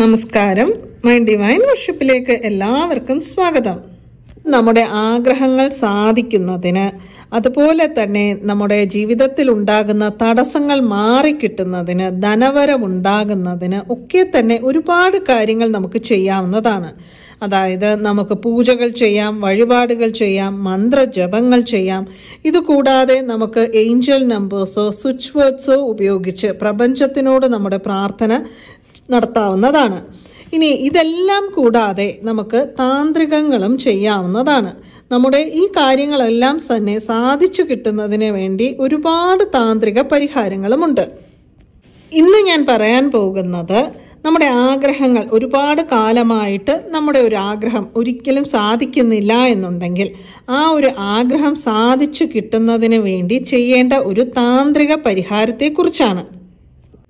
നമസ്കാരം my divine വർഷിപ്പിലേക്ക് എല്ലാവർക്കും സ്വാഗതം നമ്മുടെ ആഗ്രഹങ്ങൾ സാധിക്കുന്നതിന് അതുപോലെ തന്നെ നമ്മുടെ ജീവിതത്തിൽ ഉണ്ടാകുന്ന തടസ്സങ്ങൾ മാറിക്കിട്ടുന്നതിന് ധനവരമുണ്ടാകുന്നതിന് ഒക്കെ തന്നെ ഒരുപാട് കാര്യങ്ങൾ നമുക്ക് ചെയ്യാവുന്നതാണ് അതായത് നമുക്ക് പൂജകൾ ചെയ്യാം വഴിപാടുകൾ ചെയ്യാം മന്ത്രജപങ്ങൾ ചെയ്യാം ഇതുകൂടാതെ നമുക്ക് ഏഞ്ചൽ നമ്പേഴ്സോ സ്വിച്ച് വേർഡ്സോ ഉപയോഗിച്ച് പ്രപഞ്ചത്തിനോട് നമ്മുടെ പ്രാർത്ഥന നടത്താവുന്നതാണ് ഇനി ഇതെല്ലാം കൂടാതെ നമുക്ക് താന്ത്രികങ്ങളും ചെയ്യാവുന്നതാണ് നമ്മുടെ ഈ കാര്യങ്ങളെല്ലാം തന്നെ സാധിച്ചു കിട്ടുന്നതിന് വേണ്ടി ഒരുപാട് താന്ത്രിക പരിഹാരങ്ങളുമുണ്ട് ഇന്ന് ഞാൻ പറയാൻ പോകുന്നത് നമ്മുടെ ആഗ്രഹങ്ങൾ ഒരുപാട് കാലമായിട്ട് നമ്മുടെ ഒരു ആഗ്രഹം ഒരിക്കലും സാധിക്കുന്നില്ല എന്നുണ്ടെങ്കിൽ ആ ഒരു ആഗ്രഹം സാധിച്ചു കിട്ടുന്നതിന് വേണ്ടി ചെയ്യേണ്ട ഒരു താന്ത്രിക പരിഹാരത്തെക്കുറിച്ചാണ്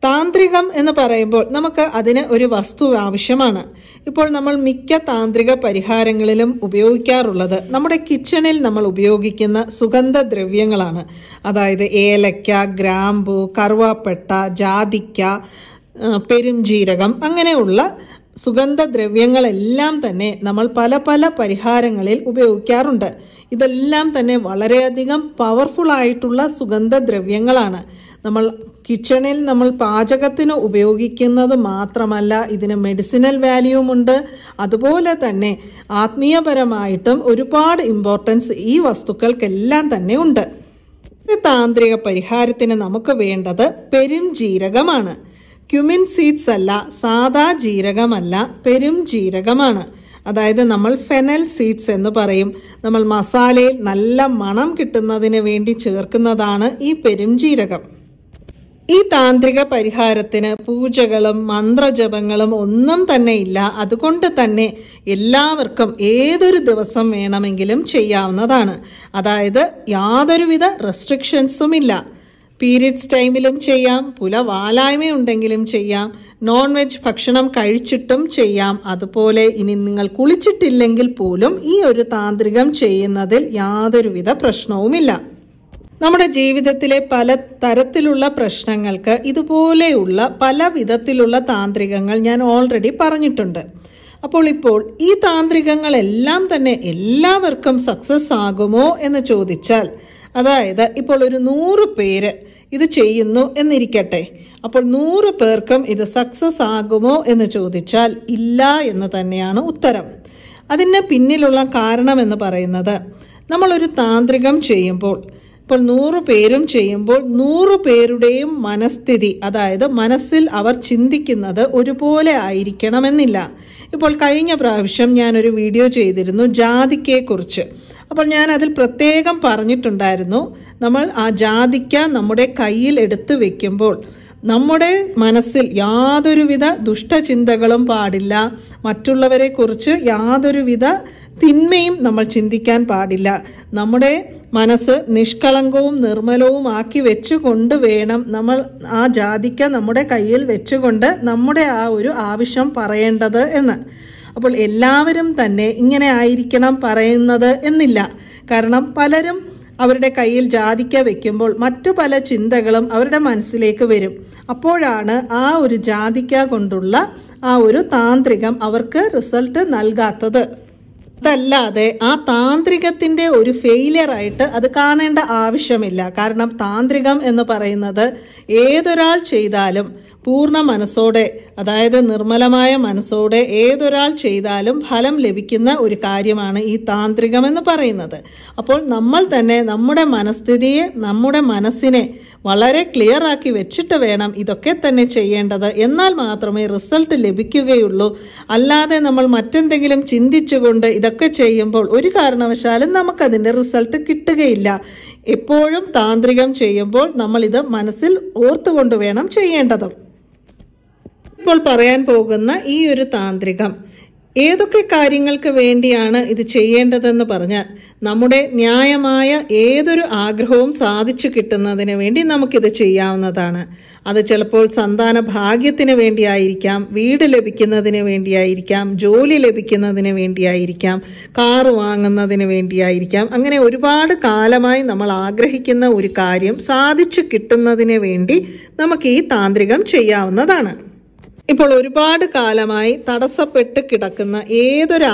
താന്ത്രികം എന്ന് പറയുമ്പോൾ നമുക്ക് അതിന് ഒരു വസ്തു ആവശ്യമാണ് ഇപ്പോൾ നമ്മൾ മിക്ക താന്ത്രിക പരിഹാരങ്ങളിലും ഉപയോഗിക്കാറുള്ളത് നമ്മുടെ കിച്ചണിൽ നമ്മൾ ഉപയോഗിക്കുന്ന സുഗന്ധദ്രവ്യങ്ങളാണ് അതായത് ഏലക്ക ഗ്രാമ്പു കറുവാപ്പെട്ട ജാതിക്ക പെരുംജീരകം അങ്ങനെയുള്ള സുഗന്ധദ്രവ്യങ്ങളെല്ലാം തന്നെ നമ്മൾ പല പല പരിഹാരങ്ങളിൽ ഉപയോഗിക്കാറുണ്ട് ഇതെല്ലാം തന്നെ വളരെയധികം പവർഫുൾ ആയിട്ടുള്ള സുഗന്ധദ്രവ്യങ്ങളാണ് നമ്മൾ കിച്ചണിൽ നമ്മൾ പാചകത്തിന് ഉപയോഗിക്കുന്നത് മാത്രമല്ല ഇതിന് മെഡിസിനൽ വാല്യൂമുണ്ട് അതുപോലെ തന്നെ ആത്മീയപരമായിട്ടും ഒരുപാട് ഇമ്പോർട്ടൻസ് ഈ വസ്തുക്കൾക്കെല്ലാം തന്നെ ഉണ്ട് താന്ത്രിക പരിഹാരത്തിന് നമുക്ക് വേണ്ടത് പെരും ജീരകമാണ് ക്യുമിൻ സീഡ്സ് അല്ല സാദാ ജീരകമല്ല പെരും ജീരകമാണ് അതായത് നമ്മൾ ഫെനൽ സീഡ്സ് എന്ന് പറയും നമ്മൾ മസാലയിൽ നല്ല മണം കിട്ടുന്നതിന് വേണ്ടി ചേർക്കുന്നതാണ് ഈ പെരും ജീരകം ഈ താന്ത്രിക പരിഹാരത്തിന് പൂജകളും മന്ത്രജപങ്ങളും ഒന്നും തന്നെ ഇല്ല അതുകൊണ്ട് തന്നെ എല്ലാവർക്കും ഏതൊരു ദിവസം വേണമെങ്കിലും ചെയ്യാവുന്നതാണ് അതായത് യാതൊരുവിധ റെസ്ട്രിക്ഷൻസും ഇല്ല പീരിയഡ്സ് ടൈമിലും ചെയ്യാം വാലായ്മ ഉണ്ടെങ്കിലും ചെയ്യാം നോൺ വെജ് ഭക്ഷണം കഴിച്ചിട്ടും ചെയ്യാം അതുപോലെ ഇനി നിങ്ങൾ കുളിച്ചിട്ടില്ലെങ്കിൽ പോലും ഈ ഒരു താന്ത്രികം ചെയ്യുന്നതിൽ യാതൊരുവിധ പ്രശ്നവുമില്ല നമ്മുടെ ജീവിതത്തിലെ പല തരത്തിലുള്ള പ്രശ്നങ്ങൾക്ക് ഇതുപോലെയുള്ള പല വിധത്തിലുള്ള താന്ത്രികങ്ങൾ ഞാൻ ഓൾറെഡി പറഞ്ഞിട്ടുണ്ട് അപ്പോൾ ഇപ്പോൾ ഈ താന്ത്രികങ്ങളെല്ലാം തന്നെ എല്ലാവർക്കും സക്സസ് ആകുമോ എന്ന് ചോദിച്ചാൽ അതായത് ഇപ്പോൾ ഒരു നൂറ് പേര് ഇത് ചെയ്യുന്നു എന്നിരിക്കട്ടെ അപ്പോൾ നൂറ് പേർക്കും ഇത് സക്സസ് ആകുമോ എന്ന് ചോദിച്ചാൽ ഇല്ല എന്ന് തന്നെയാണ് ഉത്തരം അതിന് പിന്നിലുള്ള കാരണം എന്ന് പറയുന്നത് നമ്മളൊരു താന്ത്രികം ചെയ്യുമ്പോൾ ഇപ്പോൾ നൂറ് പേരും ചെയ്യുമ്പോൾ നൂറ് പേരുടെയും മനസ്ഥിതി അതായത് മനസ്സിൽ അവർ ചിന്തിക്കുന്നത് ഒരുപോലെ ആയിരിക്കണമെന്നില്ല ഇപ്പോൾ കഴിഞ്ഞ പ്രാവശ്യം ഞാനൊരു വീഡിയോ ചെയ്തിരുന്നു കുറിച്ച് അപ്പോൾ ഞാൻ അതിൽ പ്രത്യേകം പറഞ്ഞിട്ടുണ്ടായിരുന്നു നമ്മൾ ആ ജാതിക്ക നമ്മുടെ കയ്യിൽ എടുത്തു വെക്കുമ്പോൾ നമ്മുടെ മനസ്സിൽ യാതൊരുവിധ ദുഷ്ടചിന്തകളും പാടില്ല മറ്റുള്ളവരെ കുറിച്ച് യാതൊരുവിധ തിന്മയും നമ്മൾ ചിന്തിക്കാൻ പാടില്ല നമ്മുടെ മനസ്സ് നിഷ്കളങ്കവും നിർമ്മലവും ആക്കി വെച്ചുകൊണ്ട് വേണം നമ്മൾ ആ ജാതിക്ക നമ്മുടെ കയ്യിൽ വെച്ചുകൊണ്ട് നമ്മുടെ ആ ഒരു ആവശ്യം പറയേണ്ടത് എന്ന് അപ്പോൾ എല്ലാവരും തന്നെ ഇങ്ങനെ ആയിരിക്കണം പറയുന്നത് എന്നില്ല കാരണം പലരും അവരുടെ കയ്യിൽ ജാതിക്ക വെക്കുമ്പോൾ മറ്റു പല ചിന്തകളും അവരുടെ മനസ്സിലേക്ക് വരും അപ്പോഴാണ് ആ ഒരു ജാതിക്ക കൊണ്ടുള്ള ആ ഒരു താന്ത്രികം അവർക്ക് റിസൾട്ട് നൽകാത്തത് അതല്ലാതെ ആ താന്ത്രികത്തിന്റെ ഒരു ഫെയിലിയർ ആയിട്ട് അത് കാണേണ്ട ആവശ്യമില്ല കാരണം താന്ത്രികം എന്ന് പറയുന്നത് ഏതൊരാൾ ചെയ്താലും പൂർണ്ണ മനസ്സോടെ അതായത് നിർമ്മലമായ മനസ്സോടെ ഏതൊരാൾ ചെയ്താലും ഫലം ലഭിക്കുന്ന ഒരു കാര്യമാണ് ഈ താന്ത്രികമെന്ന് പറയുന്നത് അപ്പോൾ നമ്മൾ തന്നെ നമ്മുടെ മനസ്ഥിതിയെ നമ്മുടെ മനസ്സിനെ വളരെ ക്ലിയർ ആക്കി വെച്ചിട്ട് വേണം ഇതൊക്കെ തന്നെ ചെയ്യേണ്ടത് എന്നാൽ മാത്രമേ റിസൾട്ട് ലഭിക്കുകയുള്ളൂ അല്ലാതെ നമ്മൾ മറ്റെന്തെങ്കിലും ചിന്തിച്ചുകൊണ്ട് ഇതൊക്കെ ചെയ്യുമ്പോൾ ഒരു കാരണവശാലും നമുക്കതിൻ്റെ റിസൾട്ട് കിട്ടുകയില്ല എപ്പോഴും താന്ത്രികം ചെയ്യുമ്പോൾ നമ്മളിത് മനസ്സിൽ ഓർത്തുകൊണ്ട് വേണം ചെയ്യേണ്ടതും ഇപ്പോൾ പറയാൻ പോകുന്ന ഈ ഒരു താന്ത്രികം ഏതൊക്കെ കാര്യങ്ങൾക്ക് വേണ്ടിയാണ് ഇത് ചെയ്യേണ്ടതെന്ന് പറഞ്ഞാൽ നമ്മുടെ ന്യായമായ ഏതൊരു ആഗ്രഹവും സാധിച്ചു കിട്ടുന്നതിന് വേണ്ടി നമുക്കിത് ചെയ്യാവുന്നതാണ് അത് ചിലപ്പോൾ സന്താന ഭാഗ്യത്തിന് വേണ്ടിയായിരിക്കാം വീട് ലഭിക്കുന്നതിന് വേണ്ടിയായിരിക്കാം ജോലി ലഭിക്കുന്നതിന് വേണ്ടിയായിരിക്കാം കാർ വാങ്ങുന്നതിന് വേണ്ടിയായിരിക്കാം അങ്ങനെ ഒരുപാട് കാലമായി നമ്മൾ ആഗ്രഹിക്കുന്ന ഒരു കാര്യം സാധിച്ചു കിട്ടുന്നതിന് വേണ്ടി നമുക്ക് ഈ താന്ത്രികം ചെയ്യാവുന്നതാണ് ഇപ്പോൾ ഒരുപാട് കാലമായി തടസ്സപ്പെട്ട് കിടക്കുന്ന ഏതൊരു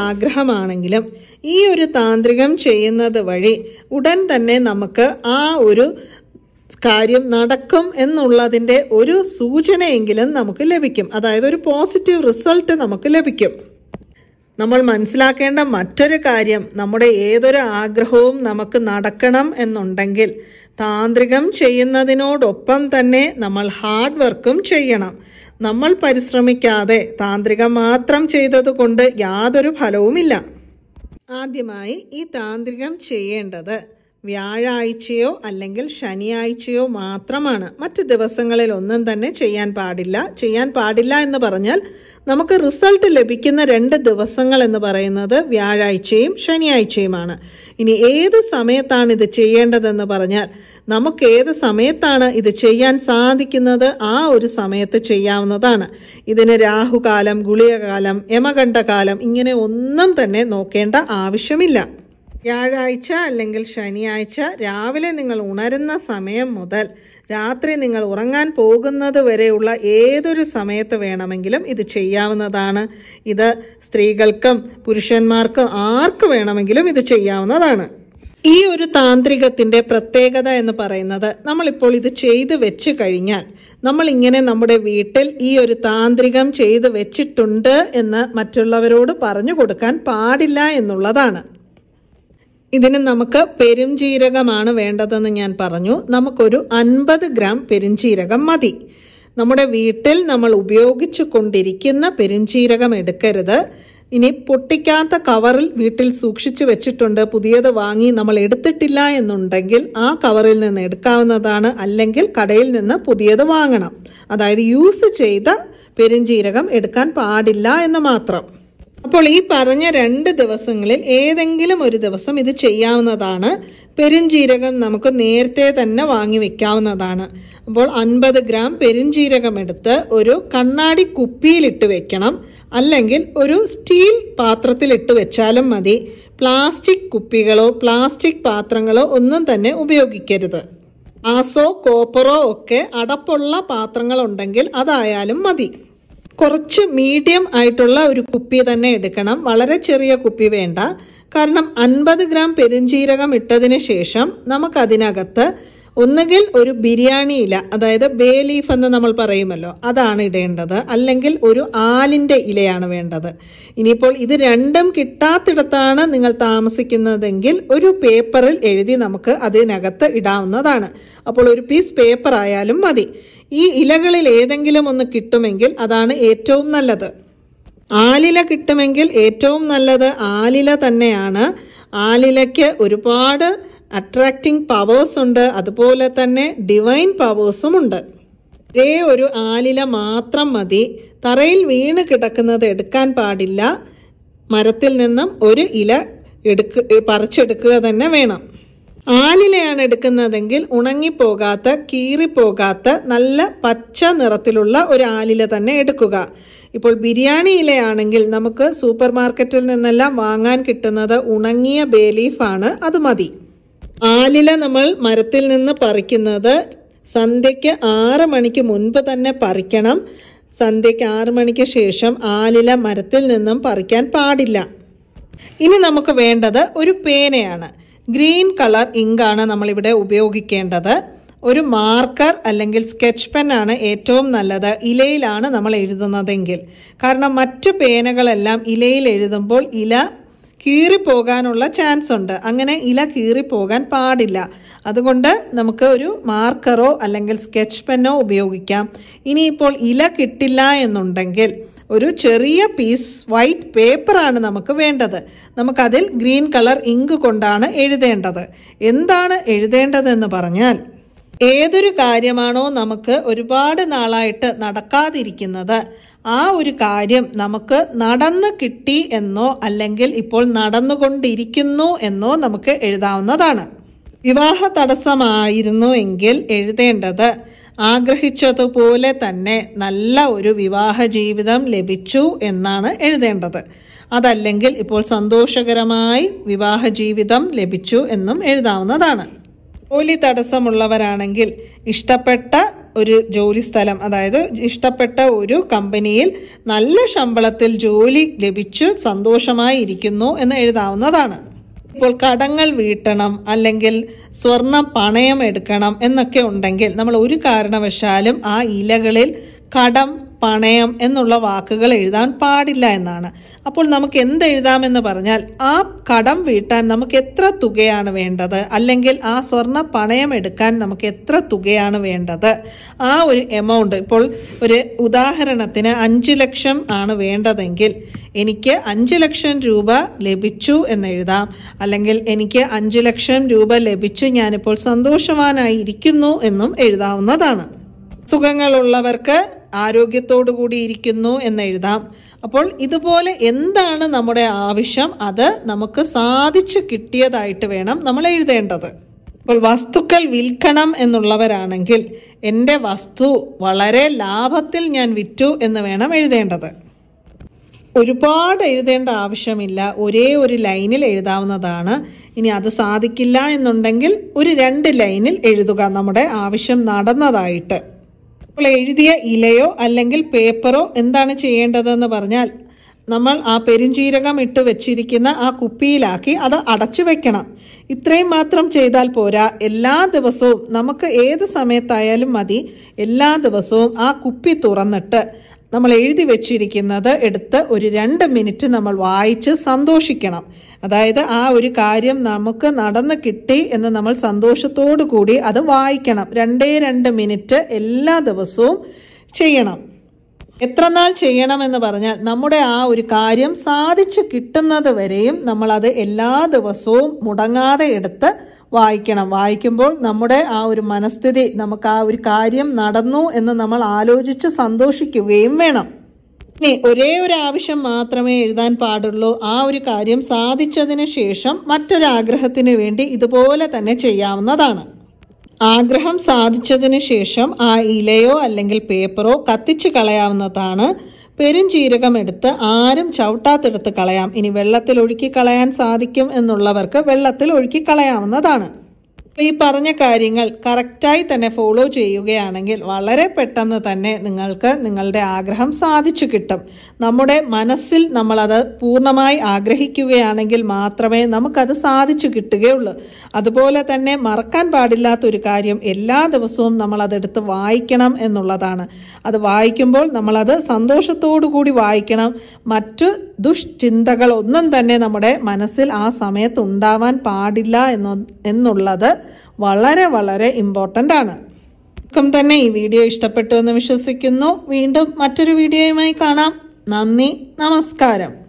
ഈ ഒരു താന്ത്രികം ചെയ്യുന്നത് വഴി ഉടൻ തന്നെ നമുക്ക് ആ ഒരു കാര്യം നടക്കും എന്നുള്ളതിൻ്റെ ഒരു സൂചനയെങ്കിലും നമുക്ക് ലഭിക്കും അതായത് ഒരു പോസിറ്റീവ് റിസൾട്ട് നമുക്ക് ലഭിക്കും നമ്മൾ മനസ്സിലാക്കേണ്ട മറ്റൊരു കാര്യം നമ്മുടെ ഏതൊരു ആഗ്രഹവും നമുക്ക് നടക്കണം എന്നുണ്ടെങ്കിൽ താന്ത്രികം ചെയ്യുന്നതിനോടൊപ്പം തന്നെ നമ്മൾ ഹാർഡ് വർക്കും ചെയ്യണം നമ്മൾ പരിശ്രമിക്കാതെ താന്ത്രികം മാത്രം ചെയ്തതുകൊണ്ട് യാതൊരു ഫലവുമില്ല ആദ്യമായി ഈ താന്ത്രികം ചെയ്യേണ്ടത് വ്യാഴാഴ്ചയോ അല്ലെങ്കിൽ ശനിയാഴ്ചയോ മാത്രമാണ് മറ്റ് ദിവസങ്ങളിൽ ഒന്നും തന്നെ ചെയ്യാൻ പാടില്ല ചെയ്യാൻ പാടില്ല എന്ന് പറഞ്ഞാൽ നമുക്ക് റിസൾട്ട് ലഭിക്കുന്ന രണ്ട് ദിവസങ്ങൾ എന്ന് പറയുന്നത് വ്യാഴാഴ്ചയും ശനിയാഴ്ചയുമാണ് ഇനി ഏത് സമയത്താണ് ഇത് ചെയ്യേണ്ടതെന്ന് പറഞ്ഞാൽ നമുക്ക് ഏത് സമയത്താണ് ഇത് ചെയ്യാൻ സാധിക്കുന്നത് ആ ഒരു സമയത്ത് ചെയ്യാവുന്നതാണ് ഇതിന് രാഹുകാലം ഗുളികകാലം യമകണ്ഠകാലം ഇങ്ങനെ ഒന്നും തന്നെ നോക്കേണ്ട ആവശ്യമില്ല വ്യാഴാഴ്ച അല്ലെങ്കിൽ ശനിയാഴ്ച രാവിലെ നിങ്ങൾ ഉണരുന്ന സമയം മുതൽ രാത്രി നിങ്ങൾ ഉറങ്ങാൻ പോകുന്നത് വരെയുള്ള ഏതൊരു സമയത്ത് വേണമെങ്കിലും ഇത് ചെയ്യാവുന്നതാണ് ഇത് സ്ത്രീകൾക്കും പുരുഷന്മാർക്കും ആർക്ക് വേണമെങ്കിലും ഇത് ചെയ്യാവുന്നതാണ് ഈ ഒരു താന്ത്രികത്തിന്റെ പ്രത്യേകത എന്ന് പറയുന്നത് നമ്മളിപ്പോൾ ഇത് ചെയ്ത് വെച്ച് കഴിഞ്ഞാൽ നമ്മൾ ഇങ്ങനെ നമ്മുടെ വീട്ടിൽ ഈ ഒരു താന്ത്രികം ചെയ്ത് വെച്ചിട്ടുണ്ട് എന്ന് മറ്റുള്ളവരോട് പറഞ്ഞു കൊടുക്കാൻ പാടില്ല എന്നുള്ളതാണ് ഇതിന് നമുക്ക് പെരുംജീരകമാണ് വേണ്ടതെന്ന് ഞാൻ പറഞ്ഞു നമുക്കൊരു അൻപത് ഗ്രാം പെരുംജീരകം മതി നമ്മുടെ വീട്ടിൽ നമ്മൾ ഉപയോഗിച്ചു കൊണ്ടിരിക്കുന്ന പെരുംജീരകം എടുക്കരുത് ഇനി പൊട്ടിക്കാത്ത കവറിൽ വീട്ടിൽ സൂക്ഷിച്ചു വെച്ചിട്ടുണ്ട് പുതിയത് വാങ്ങി നമ്മൾ എടുത്തിട്ടില്ല എന്നുണ്ടെങ്കിൽ ആ കവറിൽ നിന്ന് എടുക്കാവുന്നതാണ് അല്ലെങ്കിൽ കടയിൽ നിന്ന് പുതിയത് വാങ്ങണം അതായത് യൂസ് ചെയ്ത പെരുംജീരകം എടുക്കാൻ പാടില്ല എന്ന് മാത്രം അപ്പോൾ ഈ പറഞ്ഞ രണ്ട് ദിവസങ്ങളിൽ ഏതെങ്കിലും ഒരു ദിവസം ഇത് ചെയ്യാവുന്നതാണ് പെരുംജീരകം നമുക്ക് നേരത്തെ തന്നെ വാങ്ങി വെക്കാവുന്നതാണ് അപ്പോൾ അൻപത് ഗ്രാം പെരുംജീരകം എടുത്ത് ഒരു കണ്ണാടി കുപ്പിയിലിട്ട് വെക്കണം അല്ലെങ്കിൽ ഒരു സ്റ്റീൽ പാത്രത്തിലിട്ട് വെച്ചാലും മതി പ്ലാസ്റ്റിക് കുപ്പികളോ പ്ലാസ്റ്റിക് പാത്രങ്ങളോ ഒന്നും തന്നെ ഉപയോഗിക്കരുത് ആസോ കോപ്പറോ ഒക്കെ അടപ്പുള്ള പാത്രങ്ങളുണ്ടെങ്കിൽ അതായാലും മതി കുറച്ച് മീഡിയം ആയിട്ടുള്ള ഒരു കുപ്പി തന്നെ എടുക്കണം വളരെ ചെറിയ കുപ്പി വേണ്ട കാരണം അൻപത് ഗ്രാം പെരുംജീരകം ഇട്ടതിന് ശേഷം നമുക്കതിനകത്ത് ഒന്നുകിൽ ഒരു ബിരിയാണി ഇല അതായത് ബേ ലീഫ് എന്ന് നമ്മൾ പറയുമല്ലോ അതാണ് ഇടേണ്ടത് അല്ലെങ്കിൽ ഒരു ആലിൻ്റെ ഇലയാണ് വേണ്ടത് ഇനിയിപ്പോൾ ഇത് രണ്ടും കിട്ടാത്തിടത്താണ് നിങ്ങൾ താമസിക്കുന്നതെങ്കിൽ ഒരു പേപ്പറിൽ എഴുതി നമുക്ക് അതിനകത്ത് ഇടാവുന്നതാണ് അപ്പോൾ ഒരു പീസ് പേപ്പർ ആയാലും മതി ഈ ഇലകളിൽ ഏതെങ്കിലും ഒന്ന് കിട്ടുമെങ്കിൽ അതാണ് ഏറ്റവും നല്ലത് ആലില കിട്ടുമെങ്കിൽ ഏറ്റവും നല്ലത് ആലില തന്നെയാണ് ആലിലയ്ക്ക് ഒരുപാട് അട്രാക്റ്റിംഗ് പവേഴ്സ് ഉണ്ട് അതുപോലെ തന്നെ ഡിവൈൻ പവേഴ്സും ഉണ്ട് ഒരേ ഒരു ആലില മാത്രം മതി തറയിൽ വീണ് കിടക്കുന്നത് എടുക്കാൻ പാടില്ല മരത്തിൽ നിന്നും ഒരു ഇല എടുക്ക് പറിച്ചെടുക്കുക തന്നെ വേണം ആലിലയാണ് എടുക്കുന്നതെങ്കിൽ ഉണങ്ങിപ്പോകാത്ത കീറിപ്പോകാത്ത നല്ല പച്ച നിറത്തിലുള്ള ഒരു ആലില തന്നെ എടുക്കുക ഇപ്പോൾ ബിരിയാണി ഇലയാണെങ്കിൽ നമുക്ക് സൂപ്പർ മാർക്കറ്റിൽ നിന്നെല്ലാം വാങ്ങാൻ കിട്ടുന്നത് ഉണങ്ങിയ ബേലീഫാണ് അത് മതി ആലില നമ്മൾ മരത്തിൽ നിന്ന് പറിക്കുന്നത് സന്ധ്യയ്ക്ക് ആറ് മണിക്ക് മുൻപ് തന്നെ പറിക്കണം സന്ധ്യയ്ക്ക് ആറ് മണിക്ക് ശേഷം ആലില മരത്തിൽ നിന്നും പറിക്കാൻ പാടില്ല ഇനി നമുക്ക് വേണ്ടത് ഒരു പേനയാണ് ഗ്രീൻ കളർ ഇങ്കാണ് നമ്മളിവിടെ ഉപയോഗിക്കേണ്ടത് ഒരു മാർക്കർ അല്ലെങ്കിൽ സ്കെച്ച് പെൻ ആണ് ഏറ്റവും നല്ലത് ഇലയിലാണ് നമ്മൾ എഴുതുന്നതെങ്കിൽ കാരണം മറ്റു പേനകളെല്ലാം ഇലയിൽ എഴുതുമ്പോൾ ഇല കീറിപ്പോകാനുള്ള ചാൻസ് ഉണ്ട് അങ്ങനെ ഇല കീറിപ്പോകാൻ പാടില്ല അതുകൊണ്ട് നമുക്ക് ഒരു മാർക്കറോ അല്ലെങ്കിൽ സ്കെച്ച് പെന്നോ ഉപയോഗിക്കാം ഇനിയിപ്പോൾ ഇല കിട്ടില്ല എന്നുണ്ടെങ്കിൽ ഒരു ചെറിയ പീസ് വൈറ്റ് പേപ്പറാണ് നമുക്ക് വേണ്ടത് നമുക്കതിൽ ഗ്രീൻ കളർ ഇങ്ക് കൊണ്ടാണ് എഴുതേണ്ടത് എന്താണ് എഴുതേണ്ടതെന്ന് പറഞ്ഞാൽ ഏതൊരു കാര്യമാണോ നമുക്ക് ഒരുപാട് നാളായിട്ട് നടക്കാതിരിക്കുന്നത് ആ ഒരു കാര്യം നമുക്ക് നടന്നു കിട്ടി എന്നോ അല്ലെങ്കിൽ ഇപ്പോൾ നടന്നുകൊണ്ടിരിക്കുന്നു എന്നോ നമുക്ക് എഴുതാവുന്നതാണ് വിവാഹ തടസ്സമായിരുന്നു എങ്കിൽ എഴുതേണ്ടത് ആഗ്രഹിച്ചതുപോലെ തന്നെ നല്ല ഒരു വിവാഹ ജീവിതം ലഭിച്ചു എന്നാണ് എഴുതേണ്ടത് അതല്ലെങ്കിൽ ഇപ്പോൾ സന്തോഷകരമായി വിവാഹ ജീവിതം ലഭിച്ചു എന്നും എഴുതാവുന്നതാണ് ജോലി തടസ്സമുള്ളവരാണെങ്കിൽ ഇഷ്ടപ്പെട്ട ഒരു ജോലി സ്ഥലം അതായത് ഇഷ്ടപ്പെട്ട ഒരു കമ്പനിയിൽ നല്ല ശമ്പളത്തിൽ ജോലി ലഭിച്ചു സന്തോഷമായി ഇരിക്കുന്നു എന്ന് എഴുതാവുന്നതാണ് ഇപ്പോൾ കടങ്ങൾ വീട്ടണം അല്ലെങ്കിൽ സ്വർണം പണയം എടുക്കണം എന്നൊക്കെ ഉണ്ടെങ്കിൽ നമ്മൾ ഒരു കാരണവശാലും ആ ഇലകളിൽ കടം പണയം എന്നുള്ള വാക്കുകൾ എഴുതാൻ പാടില്ല എന്നാണ് അപ്പോൾ നമുക്ക് എന്ത് എഴുതാമെന്ന് പറഞ്ഞാൽ ആ കടം വീട്ടാൻ നമുക്ക് എത്ര തുകയാണ് വേണ്ടത് അല്ലെങ്കിൽ ആ സ്വർണ്ണ പണയം എടുക്കാൻ നമുക്ക് എത്ര തുകയാണ് വേണ്ടത് ആ ഒരു എമൗണ്ട് ഇപ്പോൾ ഒരു ഉദാഹരണത്തിന് അഞ്ച് ലക്ഷം ആണ് വേണ്ടതെങ്കിൽ എനിക്ക് അഞ്ച് ലക്ഷം രൂപ ലഭിച്ചു എന്ന് എഴുതാം അല്ലെങ്കിൽ എനിക്ക് അഞ്ച് ലക്ഷം രൂപ ലഭിച്ചു ഞാനിപ്പോൾ സന്തോഷവാനായിരിക്കുന്നു എന്നും എഴുതാവുന്നതാണ് സുഖങ്ങളുള്ളവർക്ക് കൂടി ഇരിക്കുന്നു എഴുതാം അപ്പോൾ ഇതുപോലെ എന്താണ് നമ്മുടെ ആവശ്യം അത് നമുക്ക് സാധിച്ചു കിട്ടിയതായിട്ട് വേണം നമ്മൾ എഴുതേണ്ടത് അപ്പോൾ വസ്തുക്കൾ വിൽക്കണം എന്നുള്ളവരാണെങ്കിൽ എൻ്റെ വസ്തു വളരെ ലാഭത്തിൽ ഞാൻ വിറ്റു എന്ന് വേണം എഴുതേണ്ടത് ഒരുപാട് എഴുതേണ്ട ആവശ്യമില്ല ഒരേ ഒരു ലൈനിൽ എഴുതാവുന്നതാണ് ഇനി അത് സാധിക്കില്ല എന്നുണ്ടെങ്കിൽ ഒരു രണ്ട് ലൈനിൽ എഴുതുക നമ്മുടെ ആവശ്യം നടന്നതായിട്ട് അപ്പോൾ എഴുതിയ ഇലയോ അല്ലെങ്കിൽ പേപ്പറോ എന്താണ് ചെയ്യേണ്ടതെന്ന് പറഞ്ഞാൽ നമ്മൾ ആ പെരുംജീരകം ഇട്ട് വെച്ചിരിക്കുന്ന ആ കുപ്പിയിലാക്കി അത് അടച്ചു വെക്കണം ഇത്രയും മാത്രം ചെയ്താൽ പോരാ എല്ലാ ദിവസവും നമുക്ക് ഏത് സമയത്തായാലും മതി എല്ലാ ദിവസവും ആ കുപ്പി തുറന്നിട്ട് നമ്മൾ എഴുതി വെച്ചിരിക്കുന്നത് എടുത്ത് ഒരു രണ്ട് മിനിറ്റ് നമ്മൾ വായിച്ച് സന്തോഷിക്കണം അതായത് ആ ഒരു കാര്യം നമുക്ക് നടന്ന് കിട്ടി എന്ന് നമ്മൾ സന്തോഷത്തോടു കൂടി അത് വായിക്കണം രണ്ടേ രണ്ട് മിനിറ്റ് എല്ലാ ദിവസവും ചെയ്യണം എത്ര നാൾ ചെയ്യണമെന്ന് പറഞ്ഞാൽ നമ്മുടെ ആ ഒരു കാര്യം സാധിച്ചു കിട്ടുന്നത് വരെയും നമ്മളത് എല്ലാ ദിവസവും മുടങ്ങാതെ എടുത്ത് വായിക്കണം വായിക്കുമ്പോൾ നമ്മുടെ ആ ഒരു മനസ്ഥിതി നമുക്ക് ആ ഒരു കാര്യം നടന്നു എന്ന് നമ്മൾ ആലോചിച്ച് സന്തോഷിക്കുകയും വേണം ഇനി ഒരേ ഒരു ആവശ്യം മാത്രമേ എഴുതാൻ പാടുള്ളൂ ആ ഒരു കാര്യം സാധിച്ചതിന് ശേഷം മറ്റൊരാഗ്രഹത്തിന് വേണ്ടി ഇതുപോലെ തന്നെ ചെയ്യാവുന്നതാണ് ആഗ്രഹം സാധിച്ചതിന് ശേഷം ആ ഇലയോ അല്ലെങ്കിൽ പേപ്പറോ കത്തിച്ച് കളയാവുന്നതാണ് പെരുംജീരകം എടുത്ത് ആരും ചവിട്ടാത്തെടുത്ത് കളയാം ഇനി വെള്ളത്തിൽ ഒഴുക്കി കളയാൻ സാധിക്കും എന്നുള്ളവർക്ക് വെള്ളത്തിൽ ഒഴുക്കി കളയാവുന്നതാണ് അപ്പോൾ ഈ പറഞ്ഞ കാര്യങ്ങൾ കറക്റ്റായി തന്നെ ഫോളോ ചെയ്യുകയാണെങ്കിൽ വളരെ പെട്ടെന്ന് തന്നെ നിങ്ങൾക്ക് നിങ്ങളുടെ ആഗ്രഹം സാധിച്ചു കിട്ടും നമ്മുടെ മനസ്സിൽ നമ്മളത് പൂർണ്ണമായി ആഗ്രഹിക്കുകയാണെങ്കിൽ മാത്രമേ നമുക്കത് സാധിച്ചു കിട്ടുകയുള്ളൂ അതുപോലെ തന്നെ മറക്കാൻ പാടില്ലാത്ത ഒരു കാര്യം എല്ലാ ദിവസവും നമ്മൾ അതെടുത്ത് വായിക്കണം എന്നുള്ളതാണ് അത് വായിക്കുമ്പോൾ നമ്മളത് സന്തോഷത്തോടു കൂടി വായിക്കണം മറ്റു ദുഷ്ചിന്തകളൊന്നും തന്നെ നമ്മുടെ മനസ്സിൽ ആ സമയത്ത് ഉണ്ടാവാൻ പാടില്ല എന്നു എന്നുള്ളത് വളരെ വളരെ ഇമ്പോർട്ടൻ്റ് ആണ് ക്കും തന്നെ ഈ വീഡിയോ ഇഷ്ടപ്പെട്ടു എന്ന് വിശ്വസിക്കുന്നു വീണ്ടും മറ്റൊരു വീഡിയോയുമായി കാണാം നന്ദി നമസ്കാരം